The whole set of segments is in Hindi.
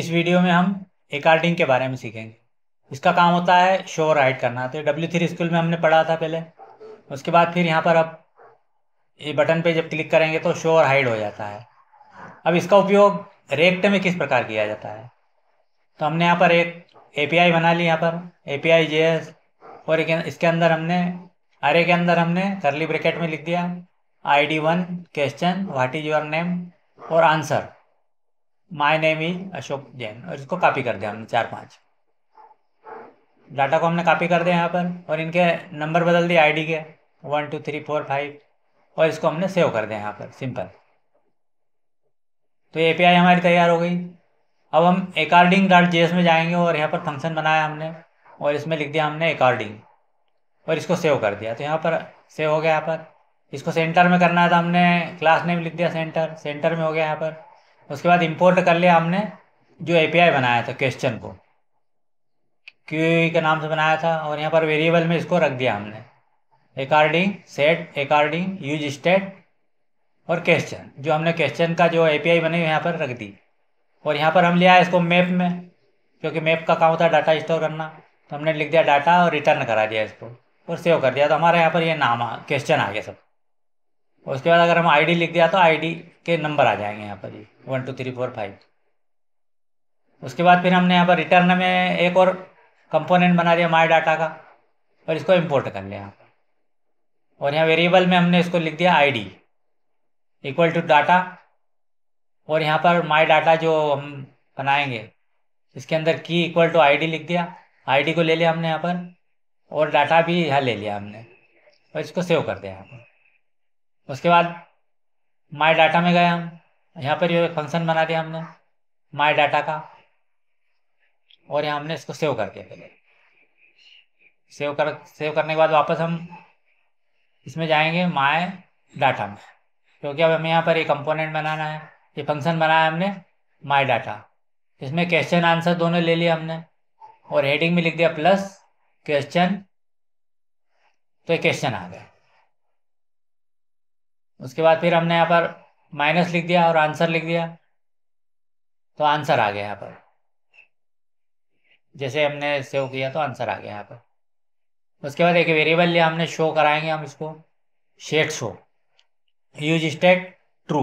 इस वीडियो में हम एकार्डिंग के बारे में सीखेंगे इसका काम होता है शो राइट करना तो डब्ल्यू थ्री स्कूल में हमने पढ़ा था पहले उसके बाद फिर यहाँ पर अब ये बटन पे जब क्लिक करेंगे तो शो और हाइड हो जाता है अब इसका उपयोग रेक्ट में किस प्रकार किया जाता है तो हमने यहाँ पर एक एपीआई बना ली यहाँ पर एपीआई जेएस और एक इसके अंदर हमने अरे के अंदर हमने करली ब्रैकेट में लिख दिया I D one question what is your name और answer my name is Ashok Jain और इसको कॉपी कर दिया हमने चार पाँच डाटा को हमने कॉपी कर दिया यहाँ पर और इनके नंबर बदल दिए आईडी के one two three four five और इसको हमने सेव कर दिया यहाँ पर सिंपल तो एपीआई हमारी तैयार हो गई अब हम एकार्डिंग डॉट जे में जाएंगे और यहाँ पर फंक्शन बनाया हमने और इसमें लिख दिया हमने एकार्डिंग और इसको सेव कर दिया तो यहाँ पर सेव हो गया यहाँ पर इसको सेंटर में करना है तो हमने क्लास नेम लिख दिया सेंटर सेंटर में हो गया यहाँ पर उसके बाद इम्पोर्ट कर लिया हमने जो एपीआई बनाया था क्वेश्चन को क्यू के नाम से बनाया था और यहाँ पर वेरिएबल में इसको रख दिया हमने according set according use state और क्वेश्चन जो हमने क्वेश्चन का जो एपीआई बनी यहाँ पर रख दी और यहाँ पर हम लिया इसको मैप में क्योंकि मैप का काम होता है डाटा स्टोर करना तो हमने लिख दिया डाटा और रिटर्न करा दिया इसको और सेव कर दिया तो हमारे यहाँ पर ये यह नाम क्वेश्चन आ गया सब उसके बाद अगर हम आईडी लिख दिया तो आईडी के नंबर आ जाएंगे यहाँ पर ये one two three four five उसके बाद फिर हमने यहाँ पर रिटर्न में एक और कंपोनेंट बना दिया माई डाटा का और इसको इम्पोर्ट कर लिया यहाँ पर और यहाँ वेरिएबल में हमने इसको लिख दिया आई इक्वल टू डाटा और यहाँ पर माई डाटा जो हम बनाएंगे इसके अंदर की इक्वल टू आईडी लिख दिया आईडी को ले लिया हमने यहाँ पर और डाटा भी यहाँ ले लिया हमने और इसको सेव कर दिया यहाँ पर उसके बाद माई डाटा में गए हम यहाँ पर ये फंक्शन बना दिया हमने माय डाटा का और यहाँ हमने इसको सेव कर दिया पहले सेव कर सेव करने के बाद वापस हम इसमें जाएंगे माय डाटा में क्योंकि अब हमें यहाँ पर ये कंपोनेंट बनाना है ये फंक्शन बनाया हमने माई डाटा इसमें क्वेश्चन आंसर दोनों ले लिए हमने और हेडिंग में लिख दिया प्लस क्वेश्चन तो ये क्वेश्चन आ गया उसके बाद फिर हमने यहाँ पर माइनस लिख दिया और आंसर लिख दिया तो आंसर आ गया यहाँ पर जैसे हमने सेव किया तो आंसर आ गया यहाँ पर उसके बाद एक वेरिएबल लिया हमने शो कराएंगे हम इसको set show use state true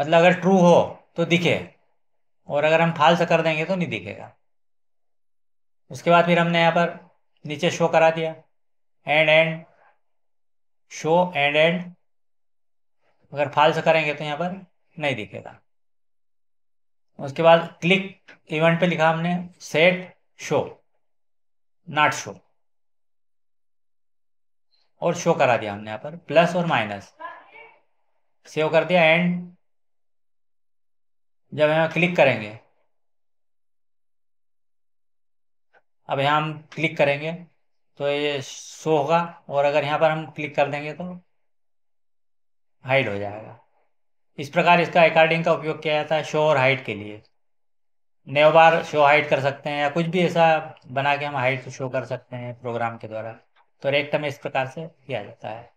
मतलब अगर ट्रू हो तो दिखे और अगर हम फाल्स कर देंगे तो नहीं दिखेगा उसके बाद फिर हमने यहाँ पर नीचे शो करा दिया and and show and and अगर फाल्स करेंगे तो यहाँ पर नहीं दिखेगा उसके बाद क्लिक इवेंट पे लिखा हमने सेट शो नॉट शो और शो करा दिया हमने यहाँ पर प्लस और माइनस सेव कर दिया एंड जब हम क्लिक करेंगे अब यहाँ हम क्लिक करेंगे तो ये शो होगा और अगर यहाँ पर हम क्लिक कर देंगे तो हाइड हो जाएगा इस प्रकार इसका अकॉर्डिंग का उपयोग किया जाता है शो और हाइट के लिए नेवबार शो हाइट कर सकते हैं या कुछ भी ऐसा बना के हम हाइट शो कर सकते हैं प्रोग्राम के द्वारा तो रेक्टम इस प्रकार से किया जाता है